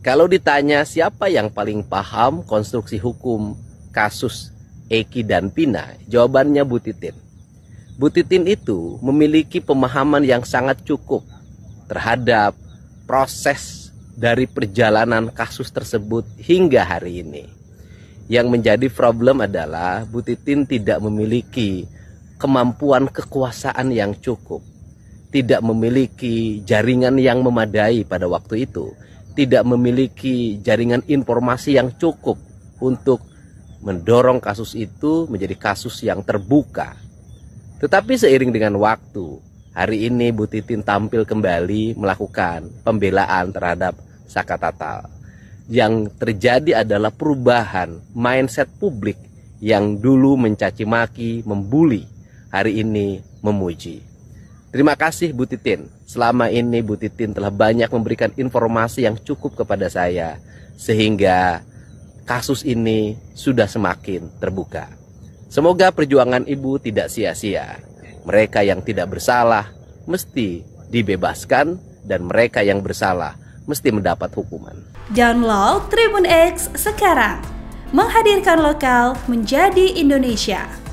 Kalau ditanya siapa yang paling paham konstruksi hukum kasus Eki dan Pina, jawabannya Butitin. Butitin itu memiliki pemahaman yang sangat cukup terhadap proses dari perjalanan kasus tersebut hingga hari ini. Yang menjadi problem adalah Butitin tidak memiliki kemampuan kekuasaan yang cukup, tidak memiliki jaringan yang memadai pada waktu itu tidak memiliki jaringan informasi yang cukup untuk mendorong kasus itu menjadi kasus yang terbuka. Tetapi seiring dengan waktu, hari ini Bu Titin tampil kembali melakukan pembelaan terhadap Saka Tatal. Yang terjadi adalah perubahan mindset publik yang dulu mencaci maki, membuli, hari ini memuji. Terima kasih Bu Titin. Selama ini Bu Titin telah banyak memberikan informasi yang cukup kepada saya sehingga kasus ini sudah semakin terbuka. Semoga perjuangan Ibu tidak sia-sia. Mereka yang tidak bersalah mesti dibebaskan dan mereka yang bersalah mesti mendapat hukuman. Download Tribun X sekarang. Menghadirkan lokal menjadi Indonesia.